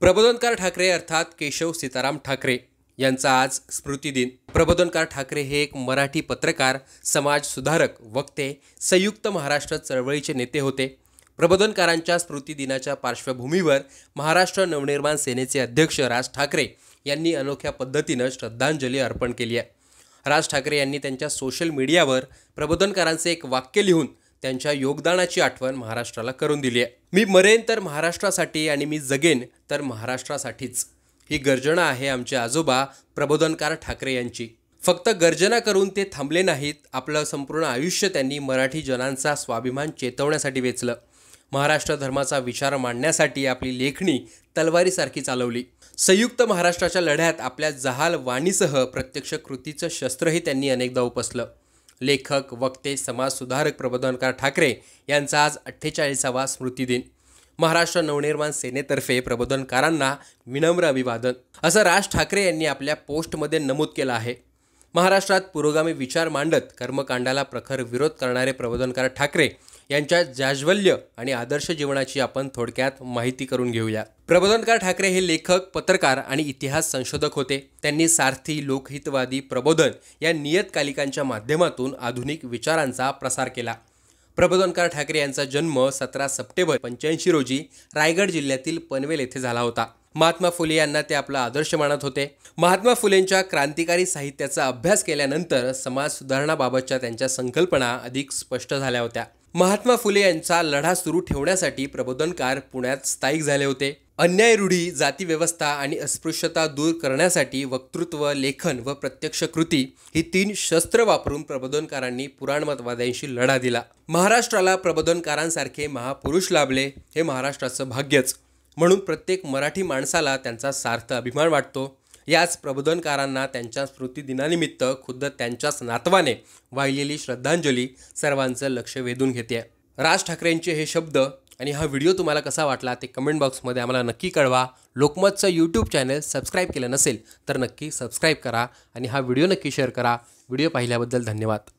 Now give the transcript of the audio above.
प्रबोधनकार ठाकरे अर्थात केशव सीताराम ठाकरे यांचा आज स्मृतिदिन प्रबोधनकार ठाकरे हे एक मराठी पत्रकार समाज सुधारक वक्ते संयुक्त महाराष्ट्र चळवळीचे नेते होते प्रबोधनकारांच्या स्मृतिदिनाच्या पार्श्वभूमीवर महाराष्ट्र नवनिर्माण सेनेचे अध्यक्ष राज ठाकरे यांनी अनोख्या पद्धतीनं श्रद्धांजली अर्पण केली आहे राज ठाकरे यांनी त्यांच्या सोशल मीडियावर प्रबोधनकारांचे एक वाक्य लिहून त्यांच्या योगदानाची आठवण महाराष्ट्राला करून दिली आहे मी मरेन तर महाराष्ट्रासाठी आणि मी जगेन तर महाराष्ट्रासाठीच ही गर्जना आहे आमचे आजोबा प्रबोधनकार ठाकरे यांची फक्त गर्जना करून ते थांबले नाहीत आपलं संपूर्ण आयुष्य त्यांनी मराठी जनांचा स्वाभिमान चेतवण्यासाठी वेचलं महाराष्ट्र धर्माचा विचार मांडण्यासाठी आपली लेखणी तलवारीसारखी चालवली संयुक्त महाराष्ट्राच्या लढ्यात आपल्या जहाल वाणीसह प्रत्यक्ष कृतीचं शस्त्रही त्यांनी अनेकदा उपसलं लेखक वक्ते समाजसुधारक प्रबोधनकार ठाकरे यांचा आज अठ्ठेचाळीसावा स्मृतिदिन महाराष्ट्र नवनिर्माण सेनेतर्फे प्रबोधनकारांना विनम्र अभिवादन असं राज ठाकरे यांनी आपल्या पोस्टमध्ये नमूद केलं आहे महाराष्ट्रात पुरोगामी विचार मांडत कर्मकांडाला प्रखर विरोध करणारे प्रबोधनकार ठाकरे यांच्या जाज्वल्य आणि आदर्श जीवनाची आपण थोडक्यात माहिती करून घेऊया प्रबोधनकार ठाकरे हे लेखक पत्रकार आणि इतिहास संशोधक होते त्यांनी सारथी लोकहितवादी प्रबोधन या नियतकालिकांच्या माध्यमातून आधुनिक विचारांचा प्रसार केला प्रबोधनकार ठाकरे यांचा जन्म सतरा सप्टेंबर पंच्याऐंशी रोजी रायगड जिल्ह्यातील पनवेल येथे झाला होता महात्मा फुले यांना ते आपला आदर्श मानत होते महात्मा फुलेंच्या क्रांतिकारी साहित्याचा अभ्यास केल्यानंतर समाज सुधारणाबाबतच्या त्यांच्या संकल्पना अधिक स्पष्ट झाल्या होत्या महात्मा फुले यांचा लढा सुरू ठेवण्यासाठी प्रबोधनकार पुण्यात स्थायिक झाले होते अन्याय रूढी जातीव्यवस्था आणि अस्पृश्यता दूर करण्यासाठी वक्तृत्व लेखन व प्रत्यक्ष कृती ही तीन शस्त्र वापरून प्रबोधनकारांनी पुराणमतवाद्यांशी लढा दिला महाराष्ट्राला प्रबोधनकारांसारखे महापुरुष लाभले हे महाराष्ट्राचं भाग्यच म्हणून प्रत्येक मराठी माणसाला त्यांचा सार्थ अभिमान वाटतो याच प्रबोधनकारांना त्यांच्या दिनानिमित्त खुद्द त्यांच्याच नातवाने वाहिलेली श्रद्धांजली सर्वांचं लक्ष वेधून घेते राज ठाकरेंचे हे शब्द आणि हा व्हिडिओ तुम्हाला कसा वाटला ते कमेंट बॉक्समध्ये आम्हाला नक्की कळवा लोकमतचं यूट्यूब चॅनल सबस्क्राईब केलं नसेल तर नक्की सबस्क्राईब करा आणि हा व्हिडिओ नक्की शेअर करा व्हिडिओ पाहिल्याबद्दल धन्यवाद